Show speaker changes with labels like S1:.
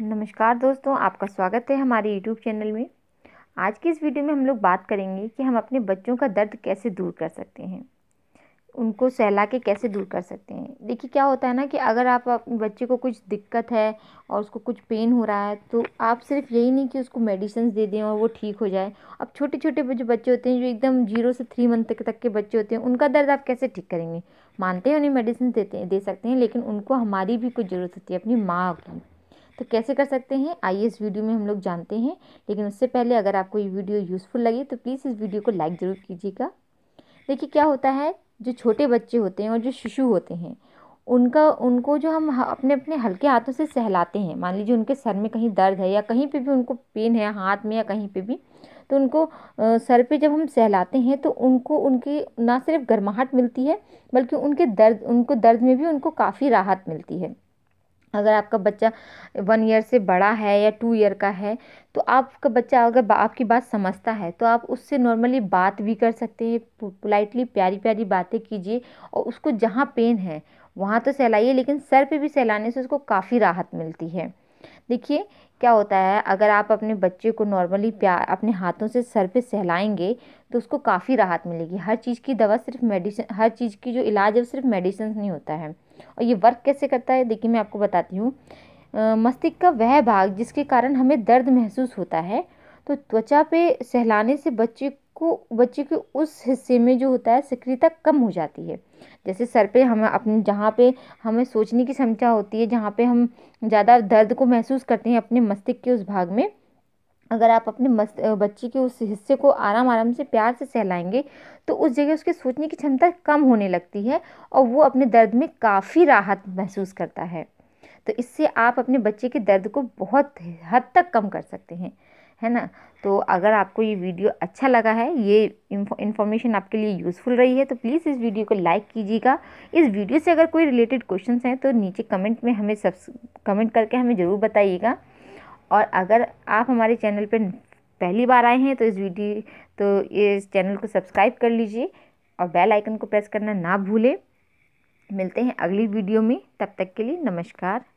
S1: नमस्कार दोस्तों आपका स्वागत है हमारे यूट्यूब चैनल में आज की इस वीडियो में हम लोग बात करेंगे कि हम अपने बच्चों का दर्द कैसे दूर कर सकते हैं उनको सहला के कैसे दूर कर सकते हैं देखिए क्या होता है ना कि अगर आप अपने बच्चे को कुछ दिक्कत है और उसको कुछ पेन हो रहा है तो आप सिर्फ यही नहीं कि उसको मेडिसिन दे दें और वो ठीक हो जाए अब छोटे छोटे जो बच्चे होते हैं जो एकदम जीरो से थ्री मंथ तक के बच्चे होते हैं उनका दर्द आप कैसे ठीक करेंगे मानते हैं उन्हें मेडिसिन देते दे सकते हैं लेकिन उनको हमारी भी कुछ ज़रूरत होती है अपनी माँ की तो कैसे कर सकते हैं आइए इस वीडियो में हम लोग जानते हैं लेकिन उससे पहले अगर आपको ये वीडियो यूज़फुल लगे तो प्लीज़ इस वीडियो को लाइक ज़रूर कीजिएगा देखिए क्या होता है जो छोटे बच्चे होते हैं और जो शिशु होते हैं उनका उनको जो हम अपने अपने हल्के हाथों से सहलाते हैं मान लीजिए उनके सर में कहीं दर्द है या कहीं पे भी उनको पेन है हाथ में या कहीं पे भी तो उनको सर पे जब हम सहलाते हैं तो उनको उनकी ना सिर्फ गर्माहट मिलती है बल्कि उनके दर्द उनको दर्द में भी उनको काफ़ी राहत मिलती है अगर आपका बच्चा वन ईयर से बड़ा है या टू ईयर का है तो आपका बच्चा अगर आपकी बात समझता है तो आप उससे नॉर्मली बात भी कर सकते हैं पोलाइटली प्यारी प्यारी बातें कीजिए और उसको जहाँ पेन है वहाँ तो सहलाइए लेकिन सर पे भी सहलाने से उसको काफ़ी राहत मिलती है देखिए क्या होता है अगर आप अपने बच्चे को नॉर्मली प्यार अपने हाथों से सर पे सहलाएंगे तो उसको काफ़ी राहत मिलेगी हर चीज़ की दवा सिर्फ मेडिसिन हर चीज़ की जो इलाज है वो सिर्फ मेडिसिन नहीं होता है और ये वर्क कैसे करता है देखिए मैं आपको बताती हूँ मस्तिष्क का वह भाग जिसके कारण हमें दर्द महसूस होता है तो त्वचा पे सहलाने से बच्चे को बच्चे के उस हिस्से में जो होता है सक्रियता कम हो जाती है जैसे सर पे हम अपने जहाँ पे हमें सोचने की क्षमता होती है जहाँ पे हम ज़्यादा दर्द को महसूस करते हैं अपने मस्तिष्क के उस भाग में अगर आप अपने मस्त बच्चे के उस हिस्से को आराम आराम से प्यार से सहलाएंगे तो उस जगह उसके सोचने की क्षमता कम होने लगती है और वो अपने दर्द में काफ़ी राहत महसूस करता है तो इससे आप अपने बच्चे के दर्द को बहुत हद तक कम कर सकते हैं है ना तो अगर आपको ये वीडियो अच्छा लगा है ये इन्फॉर्मेशन आपके लिए यूज़फुल रही है तो प्लीज़ इस वीडियो को लाइक कीजिएगा इस वीडियो से अगर कोई रिलेटेड क्वेश्चन हैं तो नीचे कमेंट में हमें सब कमेंट करके हमें ज़रूर बताइएगा और अगर आप हमारे चैनल पर पहली बार आए हैं तो इस वीडियो तो इस चैनल को सब्सक्राइब कर लीजिए और बेल आइकन को प्रेस करना ना भूलें मिलते हैं अगली वीडियो में तब तक के लिए नमस्कार